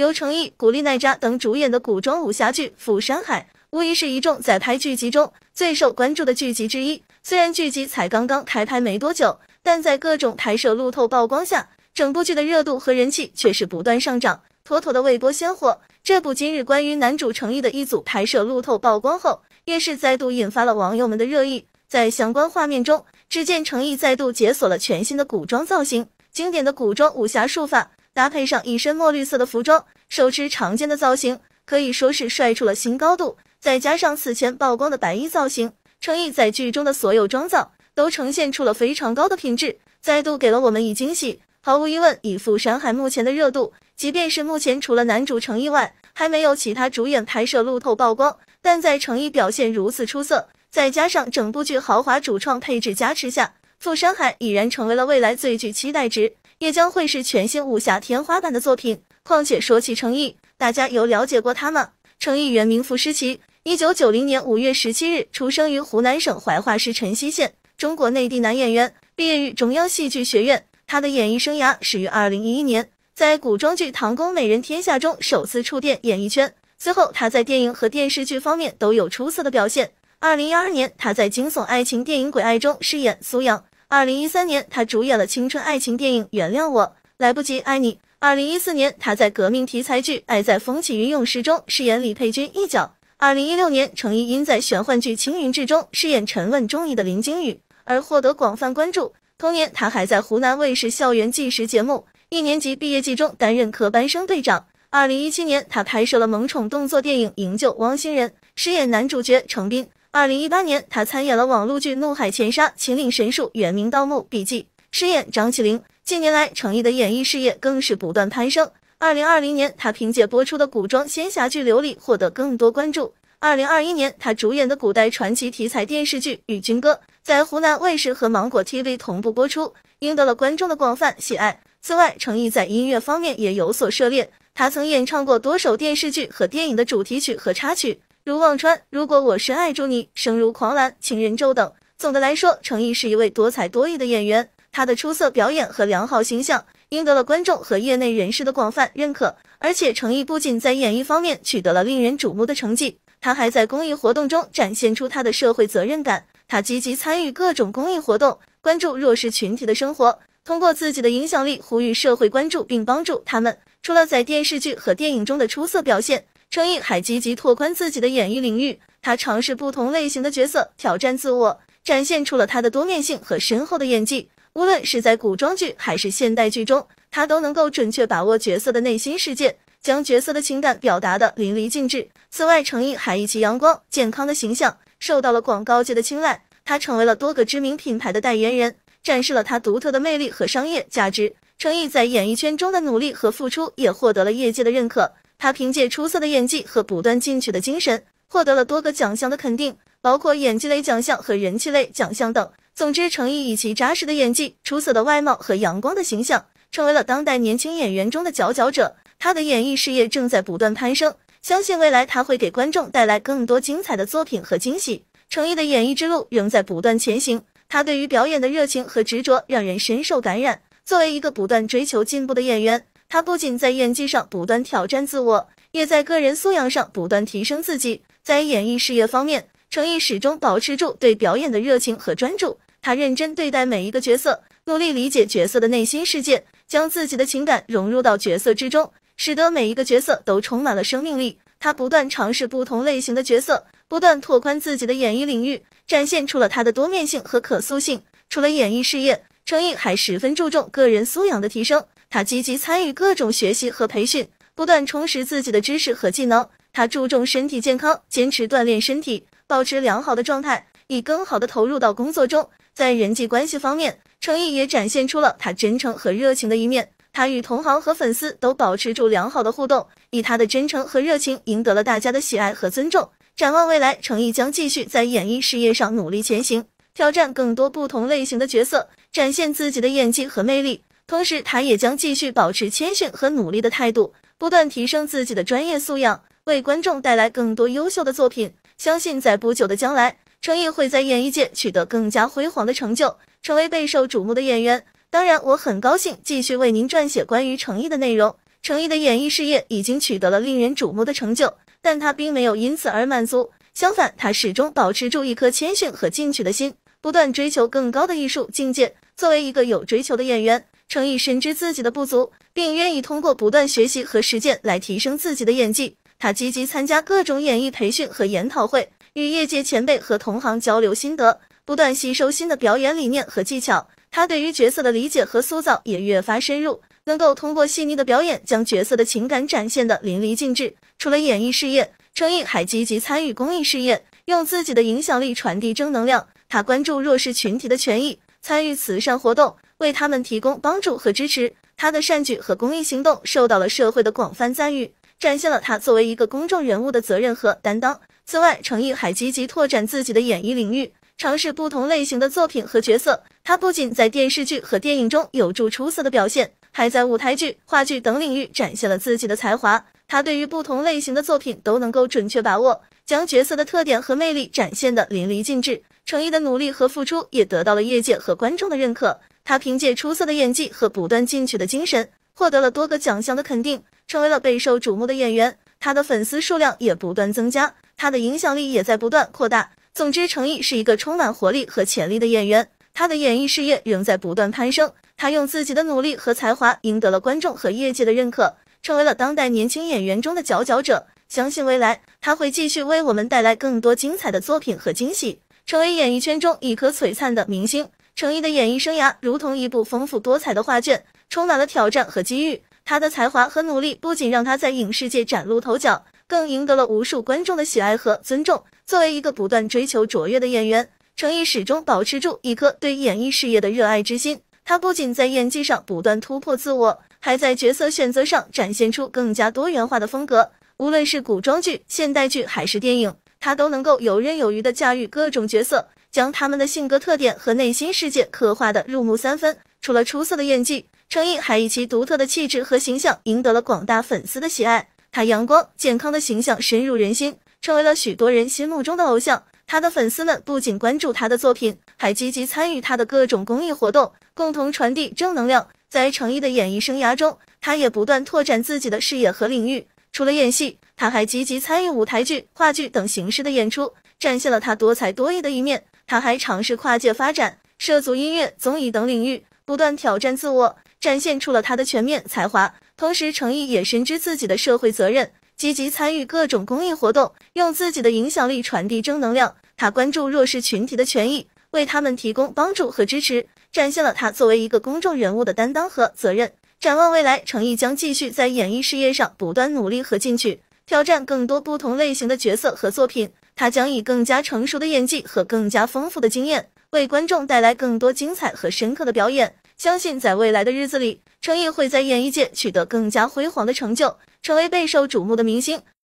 由成毅、古力娜扎等主演的古装武侠剧《釜山海》无疑是一众在拍剧集中最受关注的剧集之一。虽然剧集才刚刚开拍没多久，但在各种拍摄路透曝光下，整部剧的热度和人气却是不断上涨，妥妥的未播先火。这部今日关于男主成毅的一组拍摄路透曝光后，也是再度引发了网友们的热议。在相关画面中，只见成毅再度解锁了全新的古装造型，经典的古装武侠术法搭配上一身墨绿色的服装，手持长剑的造型可以说是帅出了新高度。再加上此前曝光的白衣造型，成毅在剧中的所有妆造都呈现出了非常高的品质，再度给了我们一惊喜。毫无疑问，《以傅山海》目前的热度，即便是目前除了男主成毅外，还没有其他主演拍摄路透曝光，但在成毅表现如此出色，再加上整部剧豪华主创配置加持下，《傅山海》已然成为了未来最具期待值。也将会是全新武侠天花板的作品。况且说起程毅，大家有了解过他吗？程毅原名符诗琪，一九九零年五月十七日出生于湖南省怀化市辰溪县，中国内地男演员，毕业于中央戏剧学院。他的演艺生涯始于二零一一年，在古装剧《唐宫美人天下》中首次触电演艺圈。随后，他在电影和电视剧方面都有出色的表现。二零一二年，他在惊悚爱情电影《鬼爱》中饰演苏阳。二零一三年，他主演了青春爱情电影《原谅我来不及爱你》。二零一四年，他在革命题材剧《爱在风起云涌时》中饰演李佩君一角。二零一六年，程一因在玄幻剧《青云志》中饰演沉稳忠义的林惊羽而获得广泛关注。同年，他还在湖南卫视校园纪实节目《一年级毕业季》中担任科班生队长。二零一七年，他拍摄了萌宠动作电影《营救》，汪星人》，饰演男主角程斌。二零一八年，他参演了网络剧《怒海潜沙：秦岭神树》，原名《盗墓笔记》，饰演张起灵。近年来，成毅的演艺事业更是不断攀升。二零二零年，他凭借播出的古装仙侠剧《琉璃》获得更多关注。二零二一年，他主演的古代传奇题材电视剧《与君歌》在湖南卫视和芒果 TV 同步播出，赢得了观众的广泛喜爱。此外，成毅在音乐方面也有所涉猎，他曾演唱过多首电视剧和电影的主题曲和插曲。如忘川，如果我深爱住你，生如狂澜，情人咒等。总的来说，程毅是一位多才多艺的演员，他的出色表演和良好形象赢得了观众和业内人士的广泛认可。而且，程毅不仅在演艺方面取得了令人瞩目的成绩，他还在公益活动中展现出他的社会责任感。他积极参与各种公益活动，关注弱势群体的生活，通过自己的影响力呼吁社会关注并帮助他们。除了在电视剧和电影中的出色表现。成毅还积极拓宽自己的演艺领域，他尝试不同类型的角色，挑战自我，展现出了他的多面性和深厚的演技。无论是在古装剧还是现代剧中，他都能够准确把握角色的内心世界，将角色的情感表达的淋漓尽致。此外，成毅还以其阳光健康的形象受到了广告界的青睐，他成为了多个知名品牌的代言人，展示了他独特的魅力和商业价值。成毅在演艺圈中的努力和付出也获得了业界的认可。他凭借出色的演技和不断进取的精神，获得了多个奖项的肯定，包括演技类奖项和人气类奖项等。总之，程毅以其扎实的演技、出色的外貌和阳光的形象，成为了当代年轻演员中的佼佼者。他的演艺事业正在不断攀升，相信未来他会给观众带来更多精彩的作品和惊喜。程毅的演艺之路仍在不断前行，他对于表演的热情和执着让人深受感染。作为一个不断追求进步的演员，他不仅在演技上不断挑战自我，也在个人素养上不断提升自己。在演艺事业方面，程毅始终保持住对表演的热情和专注。他认真对待每一个角色，努力理解角色的内心世界，将自己的情感融入到角色之中，使得每一个角色都充满了生命力。他不断尝试不同类型的角色，不断拓宽自己的演艺领域，展现出了他的多面性和可塑性。除了演艺事业，程毅还十分注重个人素养的提升。他积极参与各种学习和培训，不断充实自己的知识和技能。他注重身体健康，坚持锻炼身体，保持良好的状态，以更好的投入到工作中。在人际关系方面，程毅也展现出了他真诚和热情的一面。他与同行和粉丝都保持住良好的互动，以他的真诚和热情赢得了大家的喜爱和尊重。展望未来，程毅将继续在演艺事业上努力前行，挑战更多不同类型的角色，展现自己的演技和魅力。同时，他也将继续保持谦逊和努力的态度，不断提升自己的专业素养，为观众带来更多优秀的作品。相信在不久的将来，成毅会在演艺界取得更加辉煌的成就，成为备受瞩目的演员。当然，我很高兴继续为您撰写关于成毅的内容。成毅的演艺事业已经取得了令人瞩目的成就，但他并没有因此而满足，相反，他始终保持住一颗谦逊和进取的心，不断追求更高的艺术境界。作为一个有追求的演员，程毅深知自己的不足，并愿意通过不断学习和实践来提升自己的演技。他积极参加各种演艺培训和研讨会，与业界前辈和同行交流心得，不断吸收新的表演理念和技巧。他对于角色的理解和塑造也越发深入，能够通过细腻的表演将角色的情感展现的淋漓尽致。除了演艺事业，程毅还积极参与公益事业，用自己的影响力传递正能量。他关注弱势群体的权益。参与慈善活动，为他们提供帮助和支持。他的善举和公益行动受到了社会的广泛赞誉，展现了他作为一个公众人物的责任和担当。此外，程毅还积极拓展自己的演艺领域，尝试不同类型的作品和角色。他不仅在电视剧和电影中有着出色的表现，还在舞台剧、话剧等领域展现了自己的才华。他对于不同类型的作品都能够准确把握，将角色的特点和魅力展现得淋漓尽致。程毅的努力和付出也得到了业界和观众的认可。他凭借出色的演技和不断进取的精神，获得了多个奖项的肯定，成为了备受瞩目的演员。他的粉丝数量也不断增加，他的影响力也在不断扩大。总之，程毅是一个充满活力和潜力的演员，他的演艺事业仍在不断攀升。他用自己的努力和才华赢得了观众和业界的认可，成为了当代年轻演员中的佼佼者。相信未来，他会继续为我们带来更多精彩的作品和惊喜。成为演艺圈中一颗璀璨的明星。成毅的演艺生涯如同一部丰富多彩的画卷，充满了挑战和机遇。他的才华和努力不仅让他在影视界崭露头角，更赢得了无数观众的喜爱和尊重。作为一个不断追求卓越的演员，成毅始终保持住一颗对演艺事业的热爱之心。他不仅在演技上不断突破自我，还在角色选择上展现出更加多元化的风格。无论是古装剧、现代剧还是电影。他都能够游刃有余地驾驭各种角色，将他们的性格特点和内心世界刻画得入木三分。除了出色的演技，程毅还以其独特的气质和形象赢得了广大粉丝的喜爱。他阳光健康的形象深入人心，成为了许多人心目中的偶像。他的粉丝们不仅关注他的作品，还积极参与他的各种公益活动，共同传递正能量。在程毅的演艺生涯中，他也不断拓展自己的视野和领域。除了演戏，他还积极参与舞台剧、话剧等形式的演出，展现了他多才多艺的一面。他还尝试跨界发展，涉足音乐、综艺等领域，不断挑战自我，展现出了他的全面才华。同时，程毅也深知自己的社会责任，积极参与各种公益活动，用自己的影响力传递正能量。他关注弱势群体的权益，为他们提供帮助和支持，展现了他作为一个公众人物的担当和责任。展望未来，程毅将继续在演艺事业上不断努力和进取，挑战更多不同类型的角色和作品。他将以更加成熟的演技和更加丰富的经验，为观众带来更多精彩和深刻的表演。相信在未来的日子里，程毅会在演艺界取得更加辉煌的成就，成为备受瞩目的明星。